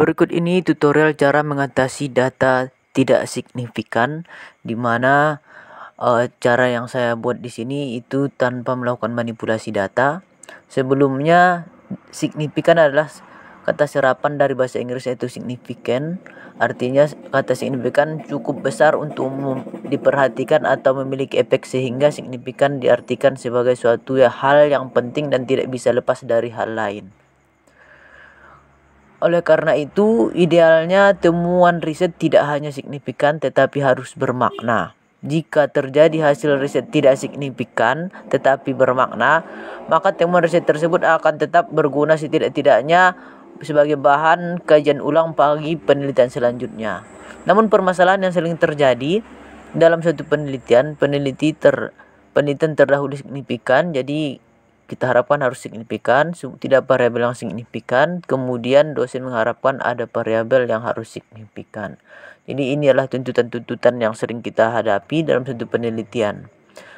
Berikut ini tutorial cara mengatasi data tidak signifikan di mana uh, cara yang saya buat di sini itu tanpa melakukan manipulasi data. Sebelumnya signifikan adalah kata serapan dari bahasa Inggris yaitu significant. Artinya kata signifikan cukup besar untuk diperhatikan atau memiliki efek sehingga signifikan diartikan sebagai suatu ya hal yang penting dan tidak bisa lepas dari hal lain. Oleh karena itu, idealnya temuan riset tidak hanya signifikan tetapi harus bermakna. Jika terjadi hasil riset tidak signifikan tetapi bermakna, maka temuan riset tersebut akan tetap berguna setidak-tidaknya sebagai bahan kajian ulang bagi penelitian selanjutnya. Namun permasalahan yang sering terjadi dalam suatu penelitian, peneliti ter penelitian terdahulu signifikan, jadi kita harapkan harus signifikan, tidak variabel yang signifikan, kemudian dosen mengharapkan ada variabel yang harus signifikan. Jadi ini adalah tuntutan-tuntutan yang sering kita hadapi dalam satu penelitian.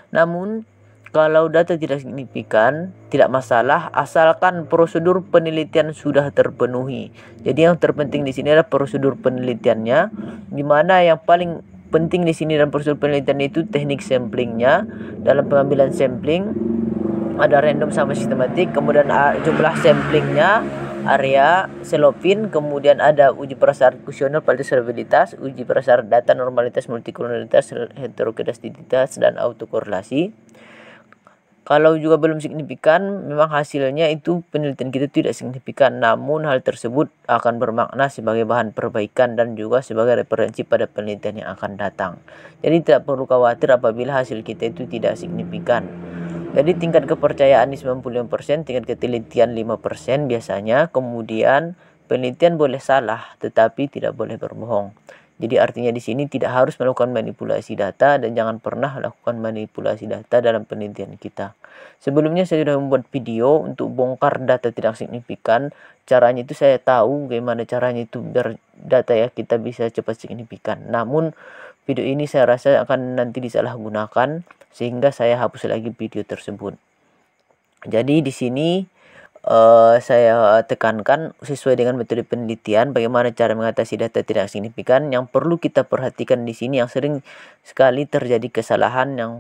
Namun kalau data tidak signifikan, tidak masalah asalkan prosedur penelitian sudah terpenuhi. Jadi yang terpenting di sini adalah prosedur penelitiannya, di mana yang paling penting di sini dalam prosedur penelitian itu teknik samplingnya dalam pengambilan sampling ada random sama sistematik kemudian ah, jumlah samplingnya area selopin kemudian ada uji prasyarat kusional pada validabilitas uji prasyarat data normalitas multikolonialitas heterogenitas dan autokorelasi kalau juga belum signifikan, memang hasilnya itu penelitian kita tidak signifikan, namun hal tersebut akan bermakna sebagai bahan perbaikan dan juga sebagai referensi pada penelitian yang akan datang. Jadi tidak perlu khawatir apabila hasil kita itu tidak signifikan. Jadi tingkat kepercayaan di 95%, tingkat ketelitian 5% biasanya. Kemudian penelitian boleh salah tetapi tidak boleh berbohong. Jadi artinya di sini tidak harus melakukan manipulasi data dan jangan pernah lakukan manipulasi data dalam penelitian kita. Sebelumnya saya sudah membuat video untuk bongkar data tidak signifikan. Caranya itu saya tahu bagaimana caranya itu biar data ya kita bisa cepat signifikan. Namun video ini saya rasa akan nanti disalahgunakan sehingga saya hapus lagi video tersebut. Jadi di sini uh, saya tekankan sesuai dengan metode penelitian bagaimana cara mengatasi data tidak signifikan yang perlu kita perhatikan di sini yang sering sekali terjadi kesalahan yang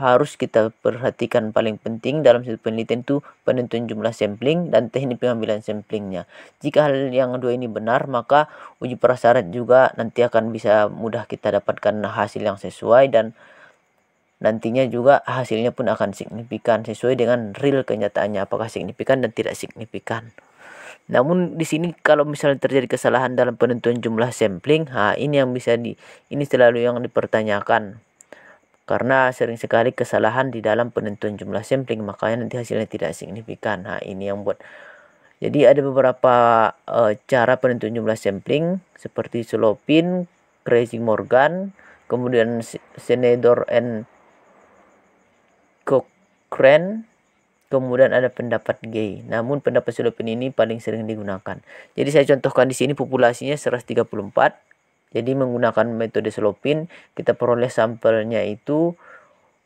harus kita perhatikan paling penting dalam situ penelitian itu penentuan jumlah sampling dan teknik pengambilan samplingnya. Jika hal yang dua ini benar, maka uji prasyarat juga nanti akan bisa mudah kita dapatkan hasil yang sesuai dan nantinya juga hasilnya pun akan signifikan sesuai dengan real kenyataannya apakah signifikan dan tidak signifikan. Namun di sini kalau misalnya terjadi kesalahan dalam penentuan jumlah sampling, ha ini yang bisa di ini selalu yang dipertanyakan. Karena sering sekali kesalahan di dalam penentuan jumlah sampling, makanya nanti hasilnya tidak signifikan. Ha ini yang buat jadi ada beberapa e, cara penentuan jumlah sampling seperti Slopin, Crazy Morgan, kemudian Senedor and Cochrane kemudian ada pendapat gay. Namun pendapat Sullivan ini paling sering digunakan. Jadi saya contohkan di sini populasinya 134. Jadi menggunakan metode Sullivan kita peroleh sampelnya itu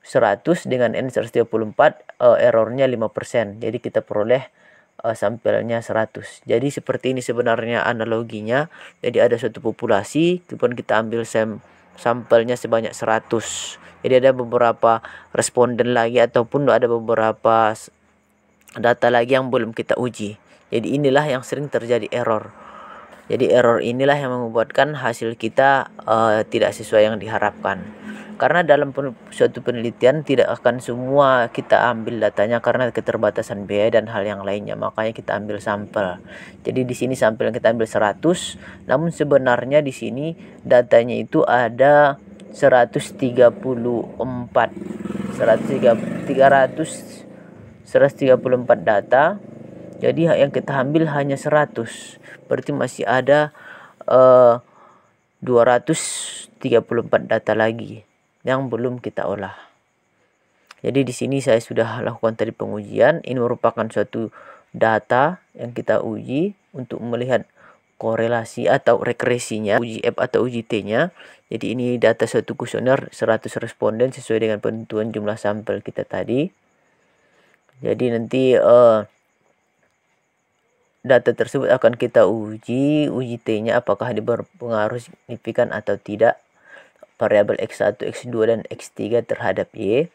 100 dengan n 134 uh, eh, errornya 5%. Jadi kita peroleh uh, sampelnya 100. Jadi seperti ini sebenarnya analoginya. Jadi ada suatu populasi kemudian kita ambil sampelnya sebanyak 100 jadi ada beberapa responden lagi ataupun ada beberapa data lagi yang belum kita uji jadi inilah yang sering terjadi error jadi error inilah yang membuatkan hasil kita uh, tidak sesuai yang diharapkan karena dalam suatu penelitian tidak akan semua kita ambil datanya karena keterbatasan biaya dan hal yang lainnya makanya kita ambil sampel jadi di sini sampel yang kita ambil 100 namun sebenarnya di sini datanya itu ada 134 tiga 300 134 data jadi yang kita ambil hanya 100 berarti masih ada eh, uh, 234 data lagi yang belum kita olah jadi di sini saya sudah lakukan tadi pengujian ini merupakan suatu data yang kita uji untuk melihat korelasi atau regresinya uji F atau uji T nya jadi ini data satu kuesioner 100 responden sesuai dengan penentuan jumlah sampel kita tadi. Jadi nanti uh, data tersebut akan kita uji, uji T-nya apakah ini berpengaruh signifikan atau tidak variabel X1, X2 dan X3 terhadap Y.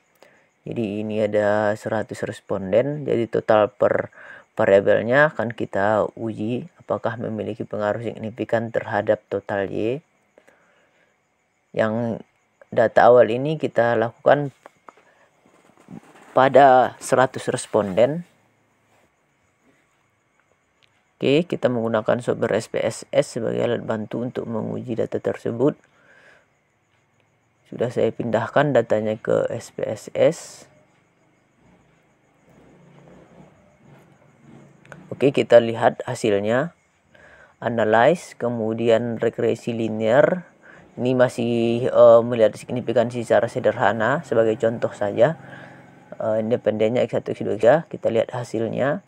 Jadi ini ada 100 responden, jadi total per variabelnya akan kita uji apakah memiliki pengaruh signifikan terhadap total Y yang data awal ini kita lakukan pada 100 responden. Oke, kita menggunakan software SPSS sebagai alat bantu untuk menguji data tersebut. Sudah saya pindahkan datanya ke SPSS. Oke, kita lihat hasilnya. Analyze, kemudian regresi linear, ini masih uh, melihat signifikansi secara sederhana sebagai contoh saja uh, independennya X1 X2 X3 kita lihat hasilnya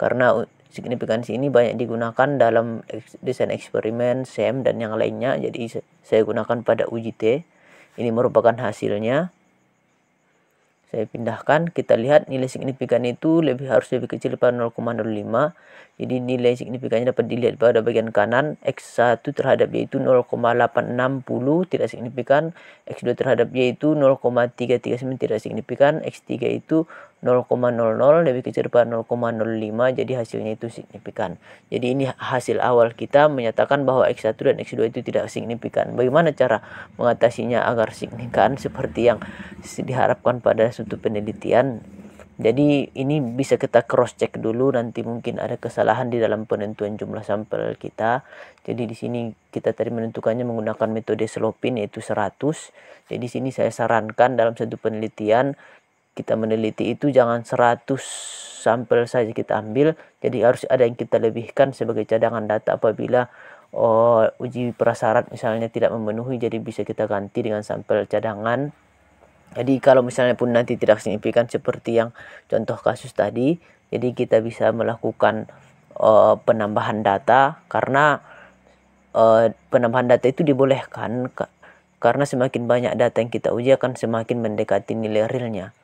karena signifikansi ini banyak digunakan dalam desain eksperimen SEM dan yang lainnya jadi saya gunakan pada uji T ini merupakan hasilnya saya pindahkan kita lihat nilai signifikan itu lebih harus lebih kecil pada 0,05 jadi nilai signifikannya dapat dilihat pada bagian kanan X1 terhadap Y itu 0,860 tidak signifikan X2 terhadap Y itu 0,339 tidak signifikan X3 itu 0,00 lebih kecil daripada 0,05 jadi hasilnya itu signifikan. Jadi ini hasil awal kita menyatakan bahwa X1 dan X2 itu tidak signifikan. Bagaimana cara mengatasinya agar signifikan seperti yang diharapkan pada suatu penelitian? Jadi ini bisa kita cross check dulu nanti mungkin ada kesalahan di dalam penentuan jumlah sampel kita. Jadi di sini kita tadi menentukannya menggunakan metode slopin yaitu 100. Jadi di sini saya sarankan dalam satu penelitian kita meneliti itu jangan 100 sampel saja kita ambil jadi harus ada yang kita lebihkan sebagai cadangan data apabila oh, uji prasyarat misalnya tidak memenuhi jadi bisa kita ganti dengan sampel cadangan jadi kalau misalnya pun nanti tidak signifikan seperti yang contoh kasus tadi jadi kita bisa melakukan uh, penambahan data karena uh, penambahan data itu dibolehkan karena semakin banyak data yang kita uji akan semakin mendekati nilai realnya.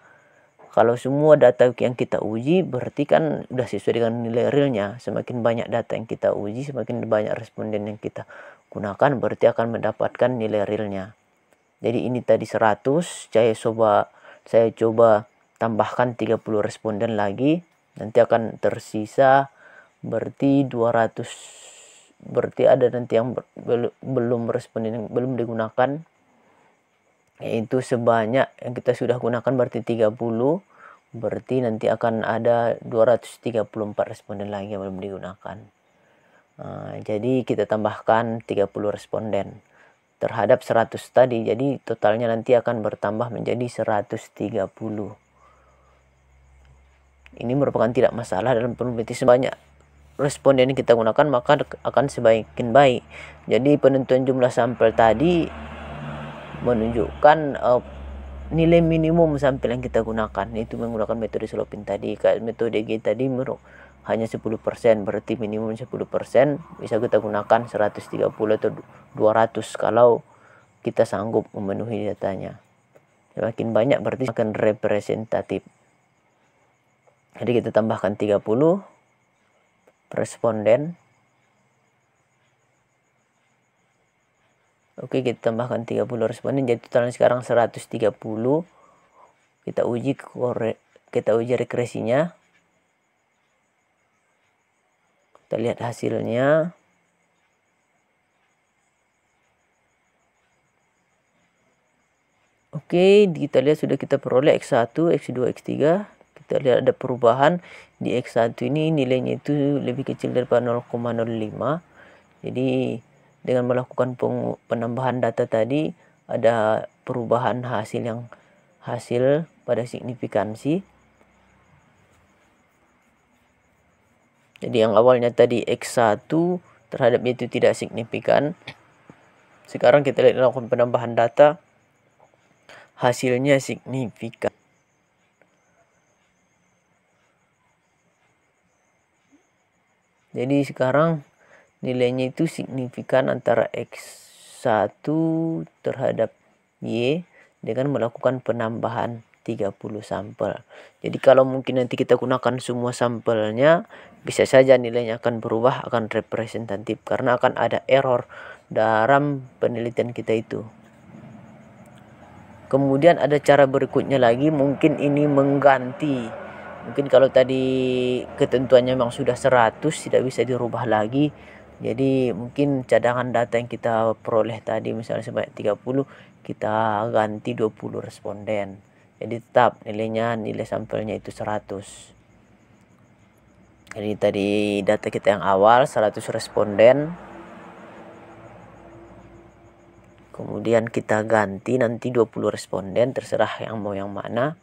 Kalau semua data yang kita uji berarti kan sudah sesuai dengan nilai realnya. Semakin banyak data yang kita uji, semakin banyak responden yang kita gunakan berarti akan mendapatkan nilai realnya. Jadi ini tadi 100, saya coba saya coba tambahkan 30 responden lagi, nanti akan tersisa berarti 200 berarti ada nanti yang belum responden yang belum digunakan yaitu sebanyak yang kita sudah gunakan berarti 30 berarti nanti akan ada 234 responden lagi yang belum digunakan uh, jadi kita tambahkan 30 responden terhadap 100 tadi jadi totalnya nanti akan bertambah menjadi 130 ini merupakan tidak masalah dalam penelitian sebanyak responden yang kita gunakan maka akan sebaikin baik jadi penentuan jumlah sampel tadi menunjukkan uh, nilai minimum sampel yang kita gunakan itu menggunakan metode sloping tadi kayak metode G tadi meruk hanya 10% berarti minimum 10% bisa kita gunakan 130 atau 200 kalau kita sanggup memenuhi datanya semakin banyak berarti akan representatif jadi kita tambahkan 30 responden Oke, kita tambahkan 30 responden jadi totalnya sekarang 130. Kita uji kore, kita uji regresinya. Kita lihat hasilnya. Oke, kita lihat sudah kita peroleh X1, X2, X3. Kita lihat ada perubahan di X1 ini nilainya itu lebih kecil daripada 0,05. Jadi dengan melakukan penambahan data tadi ada perubahan hasil yang hasil pada signifikansi jadi yang awalnya tadi X1 terhadap itu tidak signifikan sekarang kita lihat melakukan penambahan data hasilnya signifikan jadi sekarang nilainya itu signifikan antara X1 terhadap Y dengan melakukan penambahan 30 sampel. Jadi kalau mungkin nanti kita gunakan semua sampelnya, bisa saja nilainya akan berubah, akan representatif karena akan ada error dalam penelitian kita itu. Kemudian ada cara berikutnya lagi, mungkin ini mengganti. Mungkin kalau tadi ketentuannya memang sudah 100 tidak bisa dirubah lagi, jadi mungkin cadangan data yang kita peroleh tadi misalnya sebanyak 30 kita ganti 20 responden jadi tetap nilainya nilai sampelnya itu 100 jadi tadi data kita yang awal 100 responden kemudian kita ganti nanti 20 responden terserah yang mau yang mana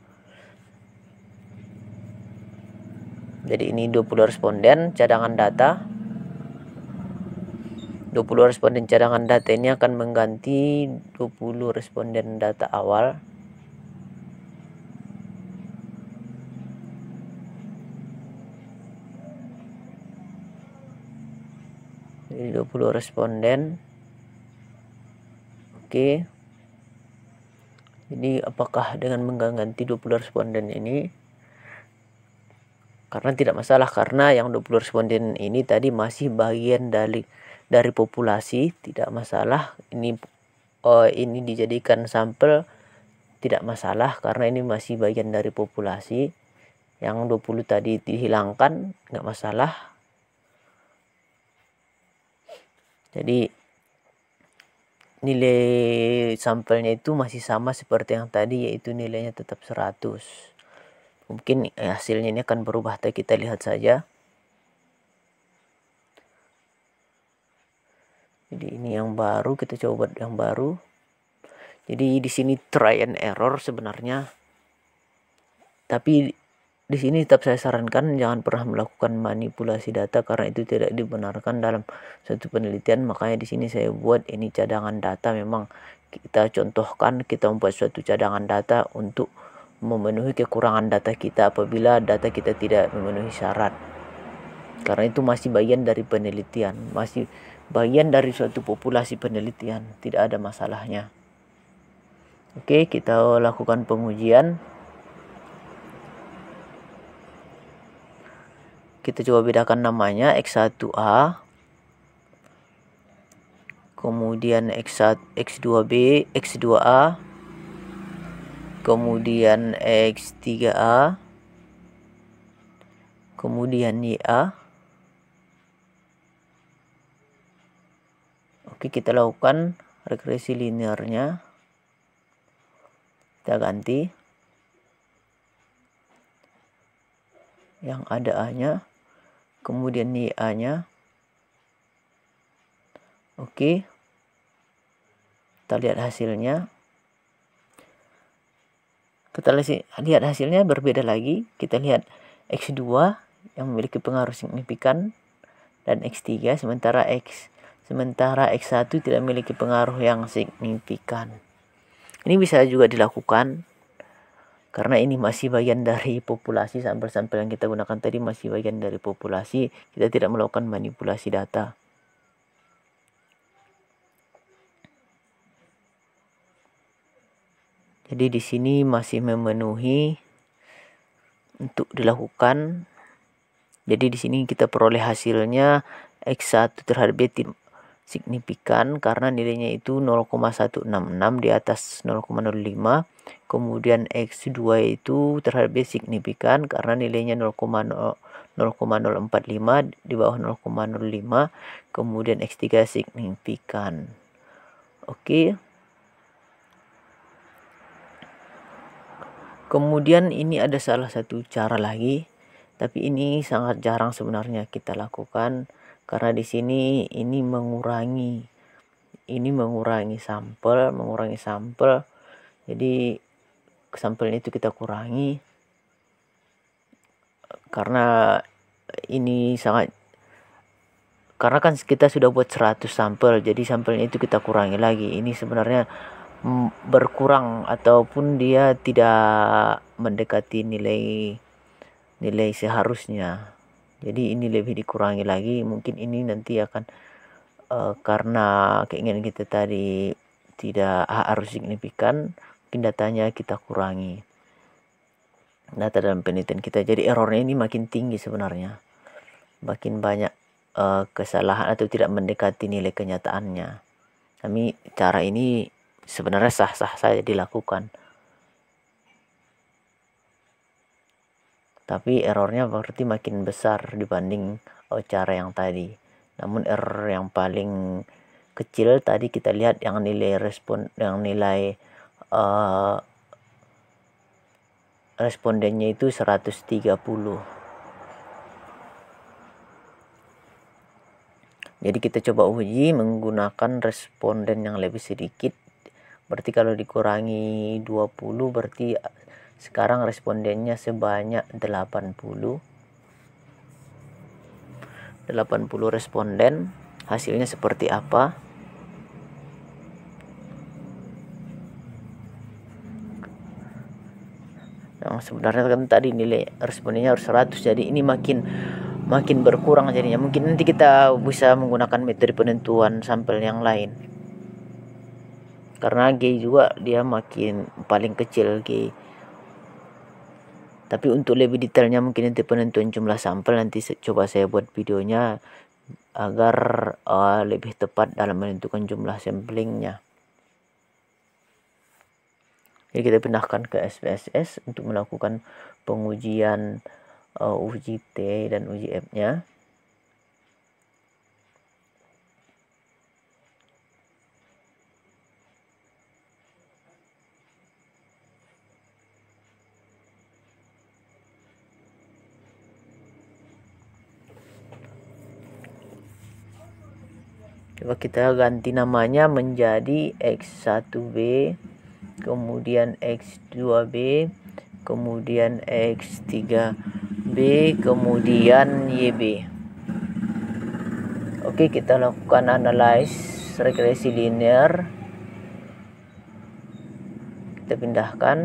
jadi ini 20 responden cadangan data 20 responden cadangan data ini akan mengganti 20 responden data awal jadi 20 responden oke okay. jadi apakah dengan mengganti 20 responden ini karena tidak masalah karena yang 20 responden ini tadi masih bagian dari dari populasi tidak masalah ini uh, ini dijadikan sampel tidak masalah karena ini masih bagian dari populasi yang 20 tadi dihilangkan nggak masalah jadi nilai sampelnya itu masih sama seperti yang tadi yaitu nilainya tetap 100 mungkin eh, hasilnya ini akan berubah kita lihat saja jadi ini yang baru kita coba yang baru jadi di sini try and error sebenarnya tapi di sini tetap saya sarankan jangan pernah melakukan manipulasi data karena itu tidak dibenarkan dalam suatu penelitian. Makanya di sini saya buat ini cadangan data memang kita contohkan kita membuat suatu cadangan data untuk memenuhi kekurangan data kita apabila data kita tidak memenuhi syarat. Karena itu masih bagian dari penelitian, masih bagian dari suatu populasi penelitian, tidak ada masalahnya. Oke, kita lakukan pengujian. Kita coba bedakan namanya X1A, kemudian X1, X2B, X2A, kemudian X3A, kemudian YA, Oke, kita lakukan regresi linearnya. Kita ganti. Yang ada A-nya. Kemudian ini A-nya. Oke. Kita lihat hasilnya. Kita lihat hasilnya berbeda lagi. Kita lihat X2 yang memiliki pengaruh signifikan dan X3 sementara X sementara X1 tidak memiliki pengaruh yang signifikan. Ini bisa juga dilakukan karena ini masih bagian dari populasi sampel-sampel yang kita gunakan tadi masih bagian dari populasi, kita tidak melakukan manipulasi data. Jadi di sini masih memenuhi untuk dilakukan. Jadi di sini kita peroleh hasilnya X1 terhadap B signifikan karena nilainya itu 0,166 di atas 0,05 kemudian X2 itu terhadap B signifikan karena nilainya 0,045 di bawah 0,05 kemudian X3 signifikan oke kemudian ini ada salah satu cara lagi tapi ini sangat jarang sebenarnya kita lakukan karena di sini ini mengurangi ini mengurangi sampel mengurangi sampel jadi sampelnya itu kita kurangi karena ini sangat karena kan kita sudah buat 100 sampel jadi sampelnya itu kita kurangi lagi ini sebenarnya mm, berkurang ataupun dia tidak mendekati nilai nilai seharusnya jadi ini lebih dikurangi lagi mungkin ini nanti akan uh, karena keinginan kita tadi tidak harus signifikan mungkin datanya kita kurangi data dalam penelitian kita jadi errornya ini makin tinggi sebenarnya makin banyak uh, kesalahan atau tidak mendekati nilai kenyataannya kami cara ini sebenarnya sah-sah saja dilakukan tapi errornya berarti makin besar dibanding oh, cara yang tadi namun error yang paling kecil tadi kita lihat yang nilai respon yang nilai uh, respondennya itu 130 jadi kita coba uji menggunakan responden yang lebih sedikit berarti kalau dikurangi 20 berarti sekarang respondennya sebanyak 80. 80 responden. Hasilnya seperti apa? Yang nah, sebenarnya kan tadi nilai respondennya harus 100. Jadi ini makin makin berkurang jadinya. Mungkin nanti kita bisa menggunakan metode penentuan sampel yang lain karena G juga dia makin paling kecil G tapi untuk lebih detailnya mungkin nanti penentuan jumlah sampel nanti coba saya buat videonya agar uh, lebih tepat dalam menentukan jumlah samplingnya jadi kita pindahkan ke SPSS untuk melakukan pengujian uh, uji T dan uji F nya kita ganti namanya menjadi X1B kemudian X2B kemudian X3B kemudian YB Oke kita lakukan analyze regresi linear kita pindahkan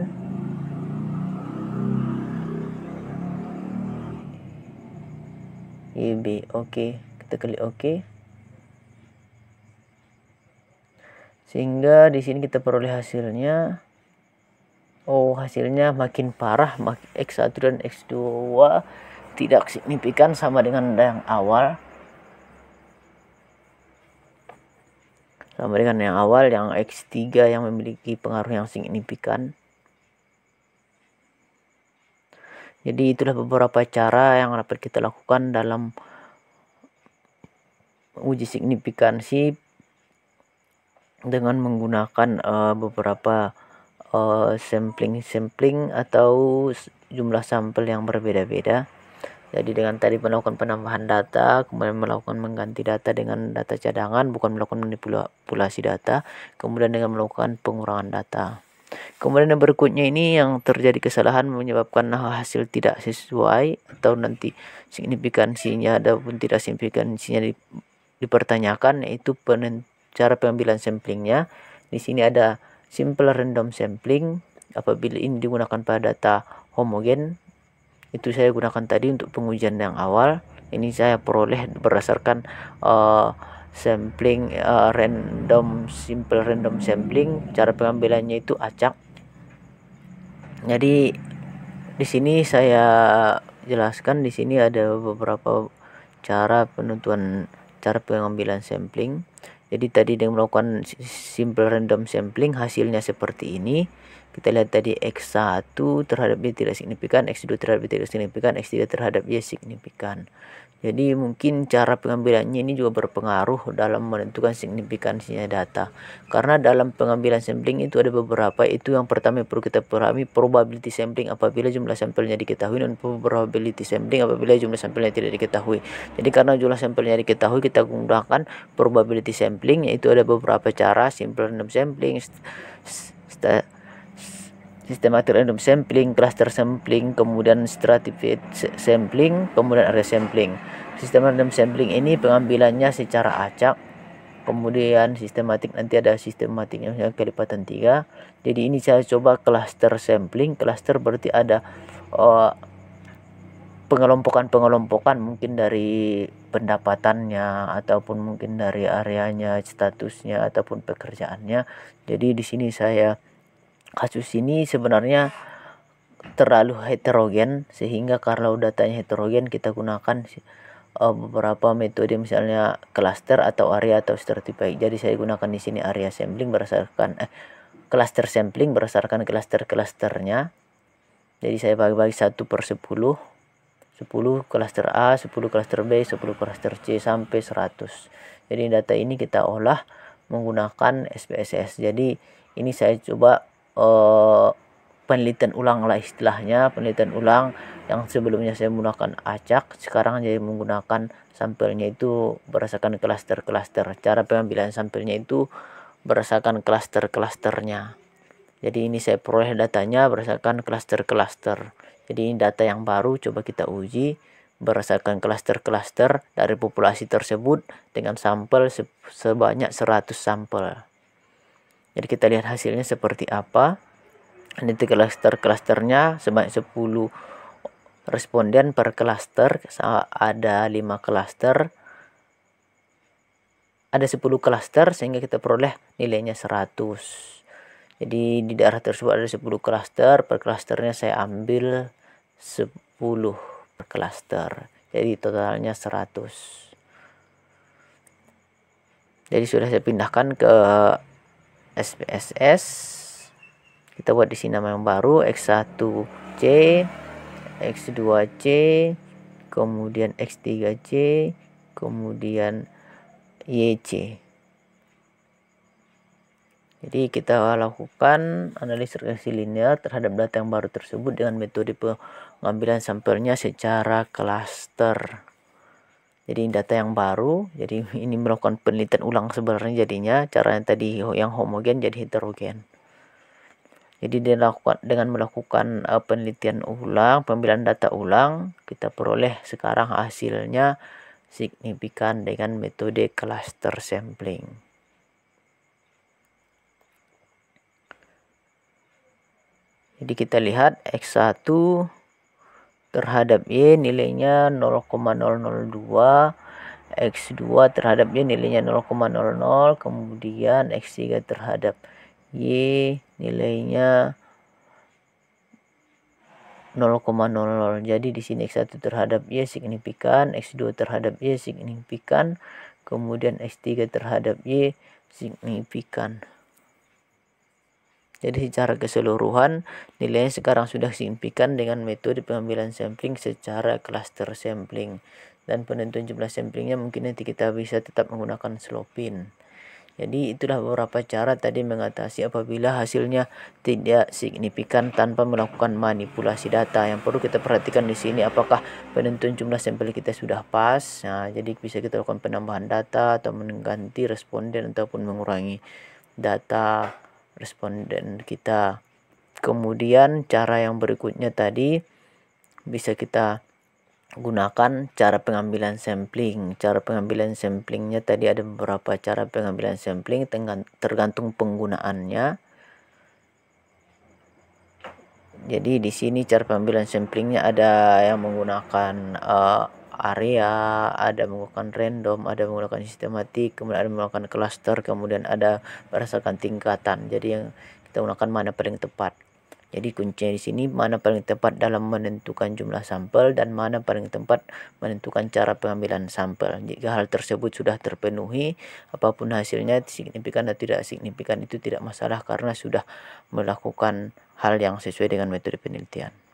YB oke kita klik oke sehingga di sini kita peroleh hasilnya oh hasilnya makin parah X1 dan X2 tidak signifikan sama dengan yang awal sama dengan yang awal yang X3 yang memiliki pengaruh yang signifikan jadi itulah beberapa cara yang dapat kita lakukan dalam uji signifikansi dengan menggunakan uh, beberapa eh, sampling-sampling uh, atau jumlah sampel yang berbeda-beda. Jadi dengan tadi melakukan penambahan data, kemudian melakukan mengganti data dengan data cadangan, bukan melakukan manipulasi data, kemudian dengan melakukan pengurangan data. Kemudian yang berikutnya ini yang terjadi kesalahan menyebabkan hasil tidak sesuai atau nanti signifikansinya ataupun tidak signifikansinya dipertanyakan yaitu penentu cara pengambilan samplingnya di sini ada simple random sampling apabila ini digunakan pada data homogen itu saya gunakan tadi untuk pengujian yang awal ini saya peroleh berdasarkan uh, sampling uh, random simple random sampling cara pengambilannya itu acak jadi di sini saya jelaskan di sini ada beberapa cara penentuan cara pengambilan sampling jadi tadi dengan melakukan simple random sampling hasilnya seperti ini kita lihat tadi X1 terhadap Y tidak signifikan X2 terhadap Y tidak signifikan X3 terhadap Y signifikan jadi mungkin cara pengambilannya ini juga berpengaruh dalam menentukan signifikansinya data. Karena dalam pengambilan sampling itu ada beberapa, itu yang pertama yang perlu kita pahami probability sampling apabila jumlah sampelnya diketahui dan probability sampling apabila jumlah sampelnya tidak diketahui. Jadi karena jumlah sampelnya diketahui kita gunakan probability sampling yaitu ada beberapa cara simple random sampling systematic random sampling, cluster sampling, kemudian stratified sampling, kemudian area sampling. Sistem random sampling ini pengambilannya secara acak, kemudian sistematik nanti ada sistematiknya kelipatan tiga. Jadi ini saya coba cluster sampling, cluster berarti ada uh, pengelompokan-pengelompokan mungkin dari pendapatannya ataupun mungkin dari areanya, statusnya ataupun pekerjaannya. Jadi di sini saya kasus ini sebenarnya terlalu heterogen sehingga kalau datanya heterogen kita gunakan uh, beberapa metode misalnya cluster atau area atau stratify. Jadi saya gunakan di sini area sampling berdasarkan eh cluster sampling berdasarkan cluster-clusternya. Jadi saya bagi-bagi satu per sepuluh 10 cluster A, 10 cluster B, 10 cluster C sampai seratus Jadi data ini kita olah menggunakan SPSS. Jadi ini saya coba uh, penelitian ulang lah istilahnya penelitian ulang yang sebelumnya saya menggunakan acak sekarang jadi menggunakan sampelnya itu berdasarkan klaster-klaster cara pengambilan sampelnya itu berdasarkan klaster-klasternya jadi ini saya peroleh datanya berdasarkan klaster-klaster jadi ini data yang baru coba kita uji berdasarkan klaster-klaster dari populasi tersebut dengan sampel sebanyak 100 sampel jadi kita lihat hasilnya seperti apa. Nanti klaster-klasternya sebanyak 10 responden per klaster. Ada lima klaster. Ada 10 klaster sehingga kita peroleh nilainya 100. Jadi di daerah tersebut ada 10 klaster. Per klasternya saya ambil 10 per klaster. Jadi totalnya 100. Jadi sudah saya pindahkan ke SPSS kita buat di sini nama yang baru X1C X2C kemudian X3C kemudian YC jadi kita lakukan analisis regresi linear terhadap data yang baru tersebut dengan metode pengambilan sampelnya secara klaster jadi data yang baru jadi ini melakukan penelitian ulang sebenarnya jadinya caranya tadi yang homogen jadi heterogen jadi dilakukan dengan melakukan uh, penelitian ulang pemilihan data ulang kita peroleh sekarang hasilnya signifikan dengan metode cluster sampling jadi kita lihat X1 terhadap Y nilainya 0,002 X2 terhadap Y nilainya 0,00 kemudian X3 terhadap Y nilainya 0,00 jadi di sini X1 terhadap Y signifikan X2 terhadap Y signifikan kemudian X3 terhadap Y signifikan jadi secara keseluruhan nilainya sekarang sudah signifikan dengan metode pengambilan sampling secara cluster sampling dan penentuan jumlah samplingnya mungkin nanti kita bisa tetap menggunakan slopin. Jadi itulah beberapa cara tadi mengatasi apabila hasilnya tidak signifikan tanpa melakukan manipulasi data. Yang perlu kita perhatikan di sini apakah penentuan jumlah sampel kita sudah pas. Nah, jadi bisa kita lakukan penambahan data atau mengganti responden ataupun mengurangi data responden kita. Kemudian cara yang berikutnya tadi bisa kita gunakan cara pengambilan sampling. Cara pengambilan samplingnya tadi ada beberapa cara pengambilan sampling tergantung penggunaannya. Jadi di sini cara pengambilan samplingnya ada yang menggunakan uh, area, ada menggunakan random, ada menggunakan sistematik, kemudian ada menggunakan cluster, kemudian ada berdasarkan tingkatan. Jadi yang kita gunakan mana paling tepat. Jadi kuncinya di sini mana paling tepat dalam menentukan jumlah sampel dan mana paling tepat menentukan cara pengambilan sampel. Jika hal tersebut sudah terpenuhi, apapun hasilnya signifikan atau tidak signifikan itu tidak masalah karena sudah melakukan hal yang sesuai dengan metode penelitian.